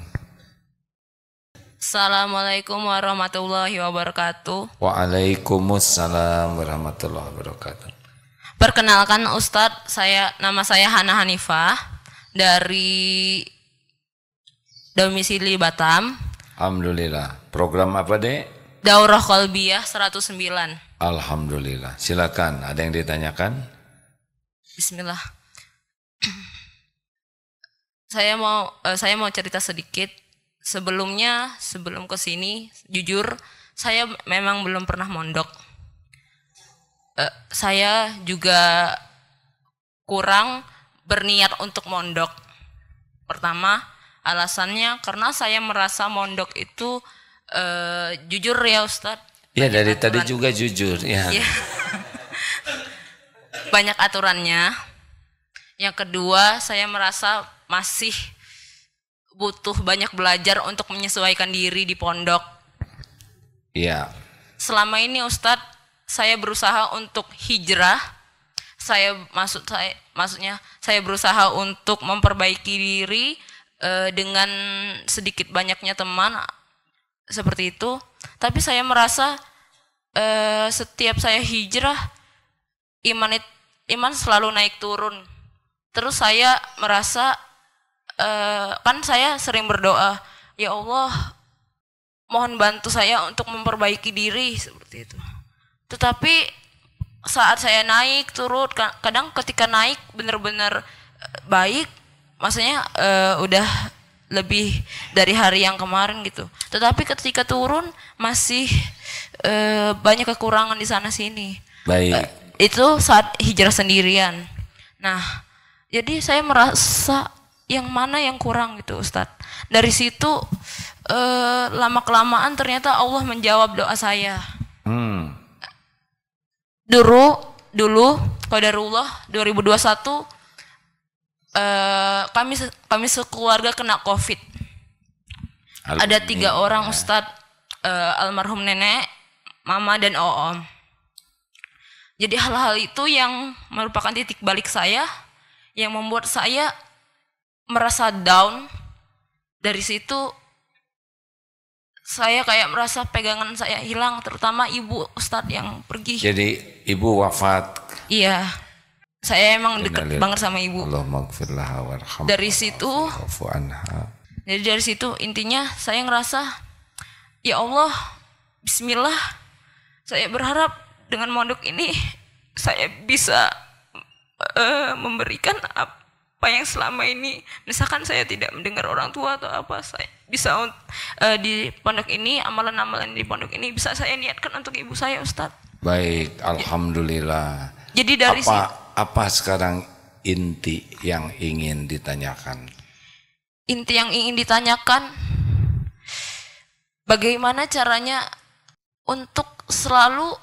Assalamualaikum warahmatullahi wabarakatuh. Waalaikumsalam warahmatullahi wabarakatuh. Perkenalkan Ustadz, saya nama saya Hana Hanifah dari domisili Batam. Alhamdulillah. Program apa, Dek? Daurah Kolbiah 109. Alhamdulillah. Silakan, ada yang ditanyakan? Bismillah. [CLEARS THROAT] saya mau uh, saya mau cerita sedikit sebelumnya sebelum ke sini jujur saya memang belum pernah mondok uh, saya juga kurang berniat untuk mondok pertama alasannya karena saya merasa mondok itu uh, jujur ya Ustadz Iya dari aturan. tadi juga jujur ya. Iya. [LAUGHS] banyak aturannya. Yang kedua, saya merasa masih butuh banyak belajar untuk menyesuaikan diri di pondok. Iya. Selama ini Ustadz, saya berusaha untuk hijrah. Saya maksud saya maksudnya saya berusaha untuk memperbaiki diri eh, dengan sedikit banyaknya teman seperti itu. Tapi saya merasa eh, setiap saya hijrah iman it, iman selalu naik turun. Terus saya merasa uh, kan saya sering berdoa ya Allah mohon bantu saya untuk memperbaiki diri seperti itu tetapi saat saya naik turun kadang ketika naik benar-benar eh, baik maksudnya uh, udah lebih dari hari yang kemarin gitu tetapi ketika turun masih uh, banyak kekurangan di sana sini baik uh, itu saat hijrah sendirian nah jadi saya merasa yang mana yang kurang gitu Ustadz. Dari situ eh, lama kelamaan ternyata Allah menjawab doa saya. Hmm. Dulu dulu Allah 2021 eh, kami kami sekeluarga kena Covid. Al Ada tiga orang ya. Ustadz eh, almarhum nenek, mama dan om. Jadi hal-hal itu yang merupakan titik balik saya yang membuat saya merasa down dari situ saya kayak merasa pegangan saya hilang terutama ibu Ustadz yang pergi jadi ibu wafat iya saya emang deket banget sama ibu Allah dari situ jadi dari situ intinya saya ngerasa ya Allah Bismillah saya berharap dengan mondok ini saya bisa uh, memberikan apa apa yang selama ini misalkan saya tidak mendengar orang tua atau apa saya bisa uh, di pondok ini amalan-amalan di pondok ini bisa saya niatkan untuk ibu saya Ustadz baik alhamdulillah jadi dari apa apa sekarang inti yang ingin ditanyakan inti yang ingin ditanyakan bagaimana caranya untuk selalu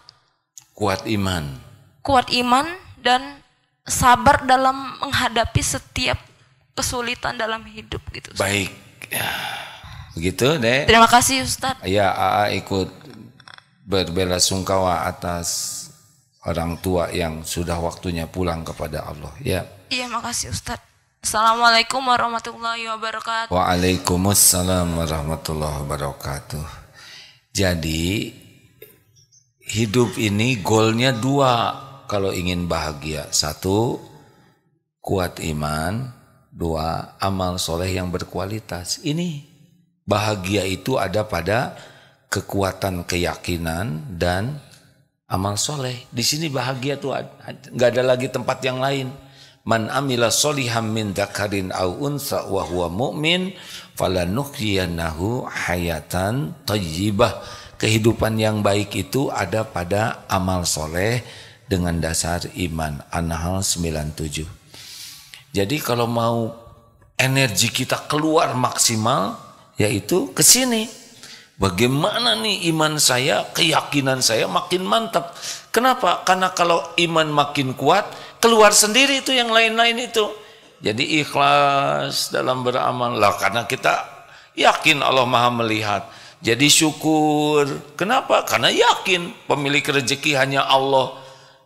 kuat iman kuat iman dan sabar dalam menghadapi setiap kesulitan dalam hidup gitu. Ustaz. Baik. Ya. Begitu deh. Terima kasih Ustaz. Ya, AA ikut berbela sungkawa atas orang tua yang sudah waktunya pulang kepada Allah. Ya. Iya, makasih Ustaz. Assalamualaikum warahmatullahi wabarakatuh. Waalaikumsalam warahmatullahi wabarakatuh. Jadi hidup ini goalnya dua kalau ingin bahagia? Satu, kuat iman. Dua, amal soleh yang berkualitas. Ini bahagia itu ada pada kekuatan keyakinan dan amal soleh. Di sini bahagia tuh nggak ada lagi tempat yang lain. Man amila soliham min dakarin au unsa wa huwa mu'min falanuhyiyannahu hayatan tayyibah Kehidupan yang baik itu ada pada amal soleh dengan dasar iman. An-Nahl 97. Jadi kalau mau energi kita keluar maksimal yaitu ke sini. Bagaimana nih iman saya, keyakinan saya makin mantap. Kenapa? Karena kalau iman makin kuat, keluar sendiri itu yang lain-lain itu. Jadi ikhlas dalam beramal lah karena kita yakin Allah Maha melihat. Jadi syukur. Kenapa? Karena yakin pemilik rezeki hanya Allah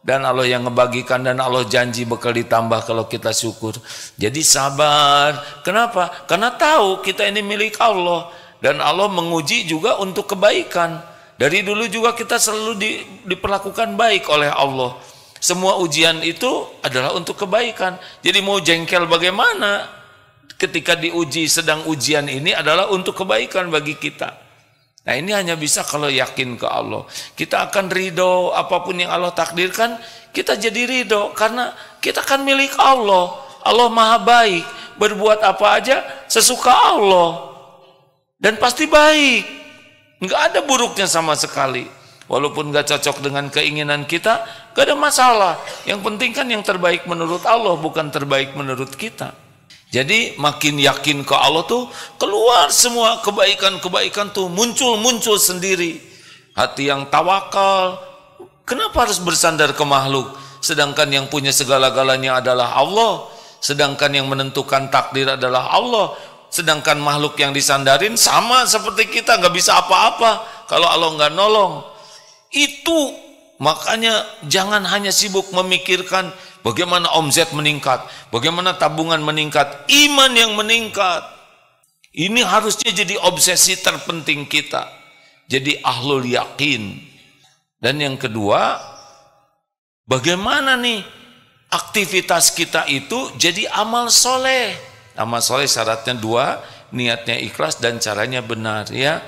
dan Allah yang ngebagikan dan Allah janji bakal ditambah kalau kita syukur. Jadi sabar. Kenapa? Karena tahu kita ini milik Allah dan Allah menguji juga untuk kebaikan. Dari dulu juga kita selalu di, diperlakukan baik oleh Allah. Semua ujian itu adalah untuk kebaikan. Jadi mau jengkel bagaimana ketika diuji sedang ujian ini adalah untuk kebaikan bagi kita. Nah ini hanya bisa kalau yakin ke Allah. Kita akan ridho apapun yang Allah takdirkan, kita jadi ridho karena kita akan milik Allah. Allah maha baik, berbuat apa aja sesuka Allah. Dan pasti baik. Enggak ada buruknya sama sekali. Walaupun gak cocok dengan keinginan kita, gak ada masalah. Yang penting kan yang terbaik menurut Allah, bukan terbaik menurut kita. Jadi makin yakin ke Allah tuh keluar semua kebaikan-kebaikan tuh muncul-muncul sendiri. Hati yang tawakal. Kenapa harus bersandar ke makhluk? Sedangkan yang punya segala-galanya adalah Allah. Sedangkan yang menentukan takdir adalah Allah. Sedangkan makhluk yang disandarin sama seperti kita nggak bisa apa-apa kalau Allah nggak nolong. Itu Makanya jangan hanya sibuk memikirkan bagaimana omzet meningkat, bagaimana tabungan meningkat, iman yang meningkat. Ini harusnya jadi obsesi terpenting kita. Jadi ahlul yakin. Dan yang kedua, bagaimana nih aktivitas kita itu jadi amal soleh. Amal soleh syaratnya dua, niatnya ikhlas dan caranya benar ya.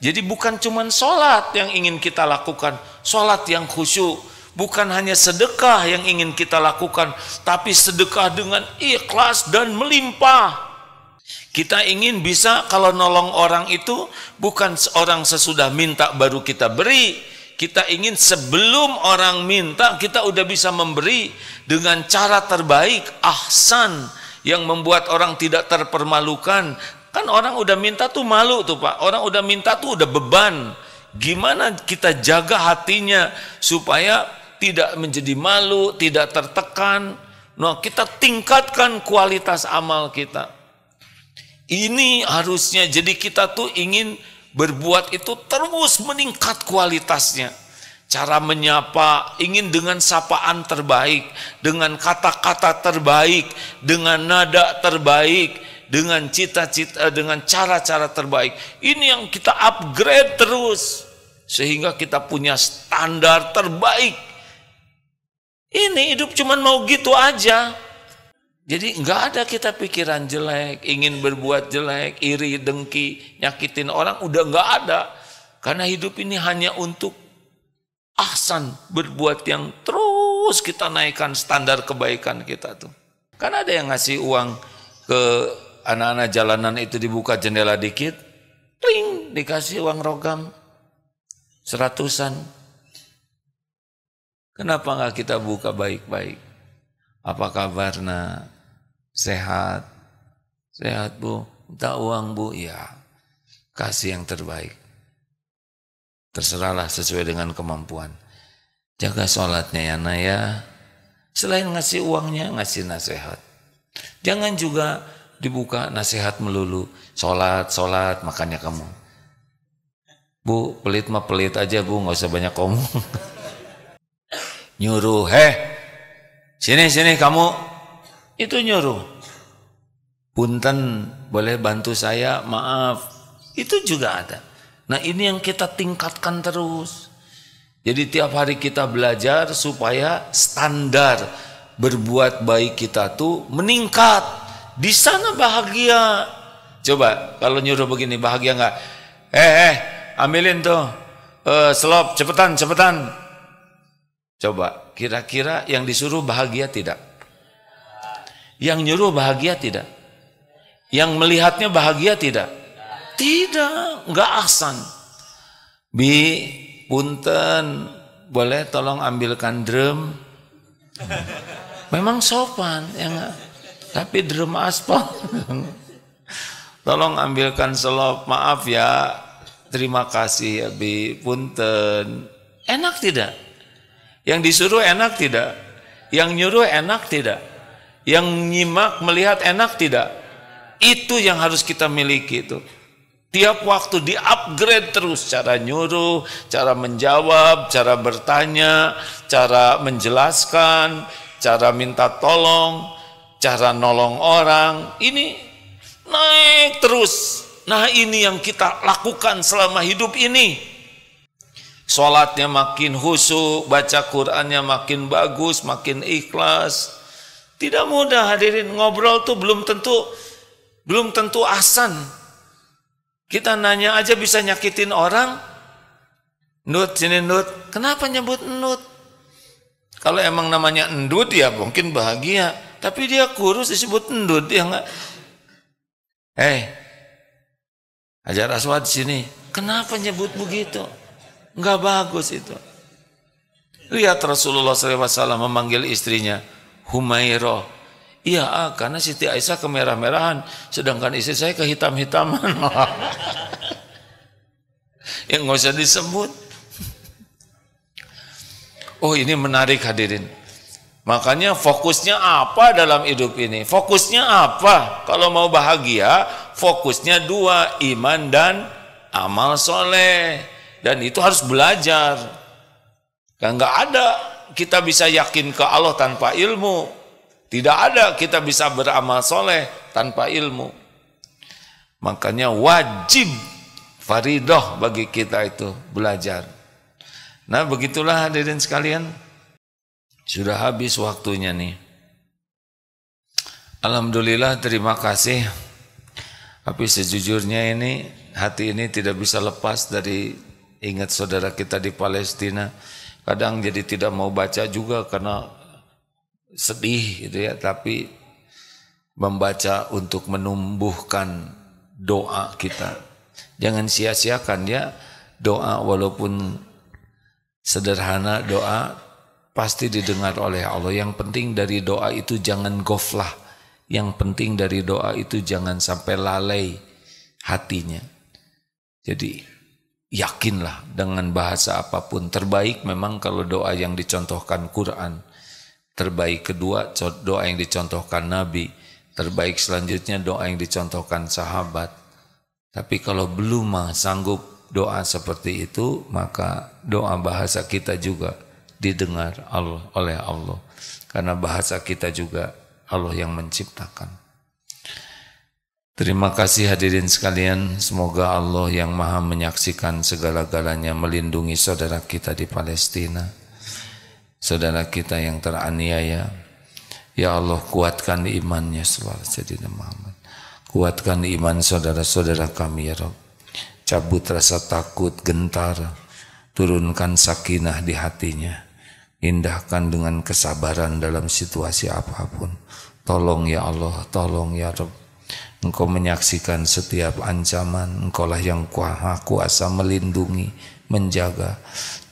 Jadi bukan cuma sholat yang ingin kita lakukan, sholat yang khusyuk, bukan hanya sedekah yang ingin kita lakukan, tapi sedekah dengan ikhlas dan melimpah. Kita ingin bisa kalau nolong orang itu bukan seorang sesudah minta baru kita beri, kita ingin sebelum orang minta kita udah bisa memberi dengan cara terbaik ahsan yang membuat orang tidak terpermalukan Kan orang udah minta tuh malu tuh Pak. Orang udah minta tuh udah beban. Gimana kita jaga hatinya supaya tidak menjadi malu, tidak tertekan. Nah, kita tingkatkan kualitas amal kita. Ini harusnya jadi kita tuh ingin berbuat itu terus meningkat kualitasnya. Cara menyapa, ingin dengan sapaan terbaik, dengan kata-kata terbaik, dengan nada terbaik, dengan cita-cita, eh, dengan cara-cara terbaik. Ini yang kita upgrade terus sehingga kita punya standar terbaik. Ini hidup cuman mau gitu aja. Jadi nggak ada kita pikiran jelek, ingin berbuat jelek, iri, dengki, nyakitin orang udah nggak ada. Karena hidup ini hanya untuk ahsan, berbuat yang terus kita naikkan standar kebaikan kita tuh. Karena ada yang ngasih uang ke anak-anak jalanan itu dibuka jendela dikit, ring dikasih uang rogam seratusan. Kenapa nggak kita buka baik-baik? Apa kabarnya? Sehat? Sehat bu? Minta uang bu? Ya, kasih yang terbaik. Terserahlah sesuai dengan kemampuan. Jaga sholatnya ya Naya. Selain ngasih uangnya, ngasih nasihat. Jangan juga dibuka nasihat melulu. Sholat, sholat, makanya kamu. Bu, pelit mah pelit aja bu, nggak usah banyak ngomong. [LAUGHS] nyuruh, heh, sini sini kamu, itu nyuruh. Punten, boleh bantu saya, maaf. Itu juga ada. Nah ini yang kita tingkatkan terus. Jadi tiap hari kita belajar supaya standar berbuat baik kita tuh meningkat di sana bahagia. Coba kalau nyuruh begini bahagia nggak? Eh, eh, ambilin tuh uh, selop cepetan cepetan. Coba kira-kira yang disuruh bahagia tidak? Yang nyuruh bahagia tidak? Yang melihatnya bahagia tidak? Tidak, nggak ahsan. Bi, punten, boleh tolong ambilkan drum. Memang sopan, ya enggak? tapi derma aspal. Tolong ambilkan selop, maaf ya. Terima kasih Abi Punten. Enak tidak? Yang disuruh enak tidak? Yang nyuruh enak tidak? Yang nyimak melihat enak tidak? Itu yang harus kita miliki itu. Tiap waktu di-upgrade terus cara nyuruh, cara menjawab, cara bertanya, cara menjelaskan, cara minta tolong cara nolong orang, ini naik terus. Nah ini yang kita lakukan selama hidup ini. Sholatnya makin husu, baca Qurannya makin bagus, makin ikhlas. Tidak mudah hadirin ngobrol tuh belum tentu belum tentu asan. Kita nanya aja bisa nyakitin orang. Nut sini nut, kenapa nyebut nut? Kalau emang namanya endut ya mungkin bahagia. Tapi dia kurus disebut endut, dia Eh, Hey, ajar Aswad sini. Kenapa nyebut begitu? Enggak bagus itu. Lihat Rasulullah SAW memanggil istrinya Humairoh. Iya, ah, karena Siti Aisyah kemerah-merahan, sedangkan istri saya kehitam-hitaman. [LAUGHS] Yang nggak usah disebut. Oh ini menarik hadirin. Makanya fokusnya apa dalam hidup ini? Fokusnya apa? Kalau mau bahagia, fokusnya dua, iman dan amal soleh. Dan itu harus belajar. Kan nggak ada kita bisa yakin ke Allah tanpa ilmu. Tidak ada kita bisa beramal soleh tanpa ilmu. Makanya wajib faridoh bagi kita itu belajar. Nah begitulah hadirin sekalian sudah habis waktunya nih. Alhamdulillah terima kasih. Tapi sejujurnya ini hati ini tidak bisa lepas dari ingat saudara kita di Palestina. Kadang jadi tidak mau baca juga karena sedih gitu ya, tapi membaca untuk menumbuhkan doa kita. Jangan sia-siakan ya doa walaupun sederhana doa pasti didengar oleh Allah. Yang penting dari doa itu jangan goflah. Yang penting dari doa itu jangan sampai lalai hatinya. Jadi yakinlah dengan bahasa apapun. Terbaik memang kalau doa yang dicontohkan Quran. Terbaik kedua doa yang dicontohkan Nabi. Terbaik selanjutnya doa yang dicontohkan sahabat. Tapi kalau belum sanggup doa seperti itu, maka doa bahasa kita juga didengar Allah oleh Allah karena bahasa kita juga Allah yang menciptakan. Terima kasih hadirin sekalian, semoga Allah yang Maha menyaksikan segala-galanya melindungi saudara kita di Palestina. Saudara kita yang teraniaya, ya Allah kuatkan imannya selalu jadi Muhammad. Kuatkan iman saudara-saudara kami ya Rabb. Cabut rasa takut, gentar, turunkan sakinah di hatinya Indahkan dengan kesabaran dalam situasi apapun. Tolong ya Allah, tolong ya Rabb. Engkau menyaksikan setiap ancaman, engkaulah yang kuasa, kuasa melindungi, menjaga.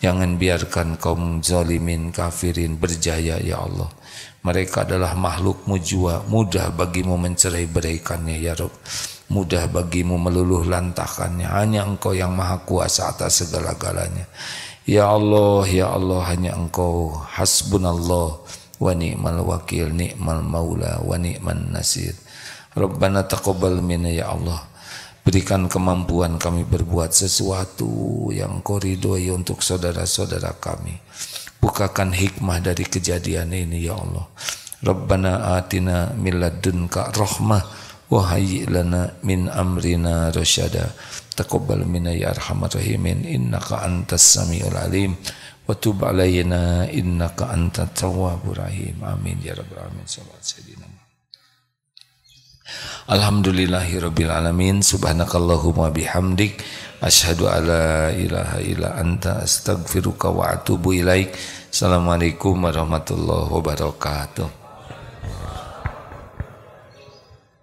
Jangan biarkan kaum zalimin kafirin berjaya ya Allah. Mereka adalah makhlukmu jua, mudah bagimu mencerai berikannya ya Rabb. Mudah bagimu meluluh lantakannya, hanya engkau yang maha kuasa atas segala-galanya. Ya Allah, Ya Allah hanya engkau Hasbunallah wa ni'mal wakil ni'mal maula wa ni'man nasir Rabbana taqabbal minna ya Allah Berikan kemampuan kami berbuat sesuatu yang kau ridhoi untuk saudara-saudara kami. Bukakan hikmah dari kejadian ini ya Allah. Rabbana atina min ladunka rahmah wa hayyi lana min amrina rasyada taqabbal minna ya arhamar rahimin innaka antas samiul alim wa tub alayna innaka antat tawwabur rahim amin ya rabbal alamin sallallahu sayyidina Alhamdulillahirabbil alamin subhanakallahumma bihamdik asyhadu alla ilaha illa anta astaghfiruka wa atubu ilaik assalamualaikum warahmatullahi wabarakatuh